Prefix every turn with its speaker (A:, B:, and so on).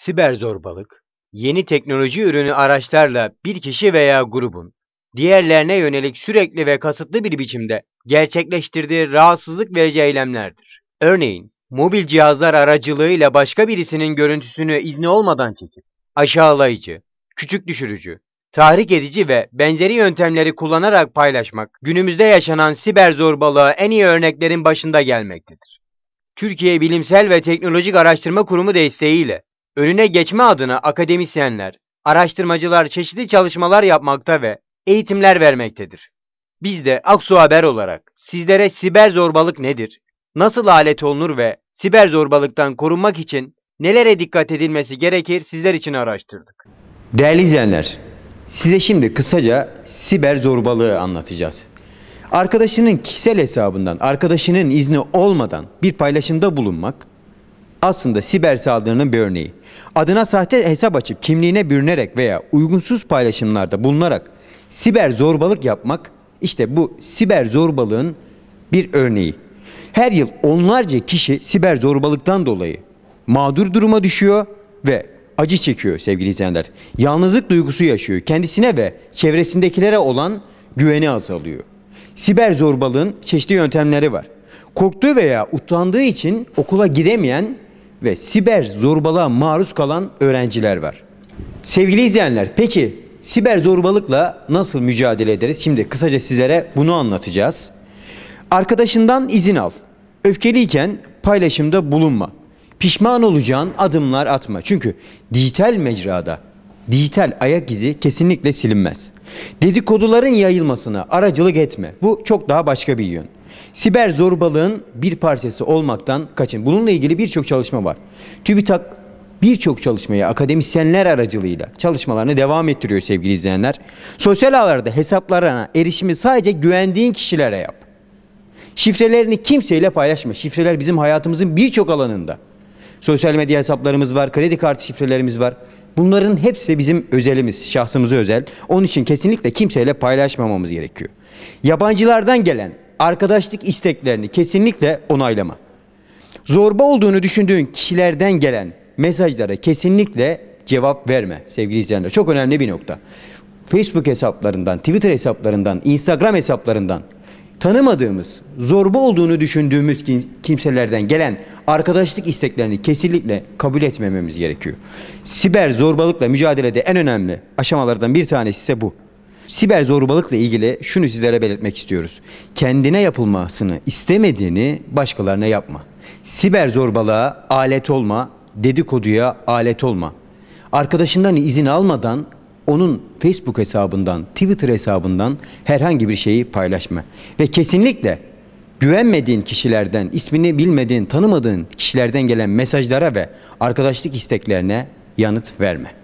A: siber zorbalık, yeni teknoloji ürünü araçlarla bir kişi veya grubun diğerlerine yönelik sürekli ve kasıtlı bir biçimde gerçekleştirdiği rahatsızlık verici eylemlerdir. Örneğin, mobil cihazlar aracılığıyla başka birisinin görüntüsünü izni olmadan çekip aşağılayıcı, küçük düşürücü, tahrik edici ve benzeri yöntemleri kullanarak paylaşmak günümüzde yaşanan siber zorbalığa en iyi örneklerin başında gelmektedir. Türkiye Bilimsel ve Teknolojik Araştırma Kurumu desteğiyle Önüne geçme adına akademisyenler, araştırmacılar çeşitli çalışmalar yapmakta ve eğitimler vermektedir. Biz de Aksu Haber olarak sizlere siber zorbalık nedir, nasıl alet olunur ve siber zorbalıktan korunmak için nelere dikkat edilmesi gerekir sizler için araştırdık. Değerli izleyenler, size şimdi kısaca siber zorbalığı anlatacağız. Arkadaşının kişisel hesabından, arkadaşının izni olmadan bir paylaşımda bulunmak, aslında siber saldırının bir örneği. Adına sahte hesap açıp kimliğine bürünerek veya uygunsuz paylaşımlarda bulunarak siber zorbalık yapmak işte bu siber zorbalığın bir örneği. Her yıl onlarca kişi siber zorbalıktan dolayı mağdur duruma düşüyor ve acı çekiyor sevgili izleyenler. Yalnızlık duygusu yaşıyor. Kendisine ve çevresindekilere olan güveni azalıyor. Siber zorbalığın çeşitli yöntemleri var. Korktuğu veya utandığı için okula gidemeyen ve siber zorbalığa maruz kalan öğrenciler var. Sevgili izleyenler peki siber zorbalıkla nasıl mücadele ederiz? Şimdi kısaca sizlere bunu anlatacağız. Arkadaşından izin al. Öfkeliyken paylaşımda bulunma. Pişman olacağın adımlar atma. Çünkü dijital mecrada dijital ayak izi kesinlikle silinmez. Dedikoduların yayılmasına aracılık etme. Bu çok daha başka bir yön. Siber zorbalığın bir parçası olmaktan kaçın. Bununla ilgili birçok çalışma var. TÜBİTAK birçok çalışmayı akademisyenler aracılığıyla çalışmalarını devam ettiriyor sevgili izleyenler. Sosyal ağlarda hesaplarına erişimi sadece güvendiğin kişilere yap. Şifrelerini kimseyle paylaşma. Şifreler bizim hayatımızın birçok alanında. Sosyal medya hesaplarımız var, kredi kartı şifrelerimiz var. Bunların hepsi bizim özelimiz, şahsımıza özel. Onun için kesinlikle kimseyle paylaşmamamız gerekiyor. Yabancılardan gelen arkadaşlık isteklerini kesinlikle onaylama. Zorba olduğunu düşündüğün kişilerden gelen mesajlara kesinlikle cevap verme sevgili izleyenler. Çok önemli bir nokta. Facebook hesaplarından, Twitter hesaplarından, Instagram hesaplarından tanımadığımız, zorba olduğunu düşündüğümüz kimselerden gelen arkadaşlık isteklerini kesinlikle kabul etmememiz gerekiyor. Siber zorbalıkla mücadelede en önemli aşamalardan bir tanesi ise bu. Siber zorbalıkla ilgili şunu sizlere belirtmek istiyoruz. Kendine yapılmasını istemediğini başkalarına yapma. Siber zorbalığa alet olma, dedikoduya alet olma. Arkadaşından izin almadan onun Facebook hesabından, Twitter hesabından herhangi bir şeyi paylaşma. Ve kesinlikle güvenmediğin kişilerden, ismini bilmediğin, tanımadığın kişilerden gelen mesajlara ve arkadaşlık isteklerine yanıt verme.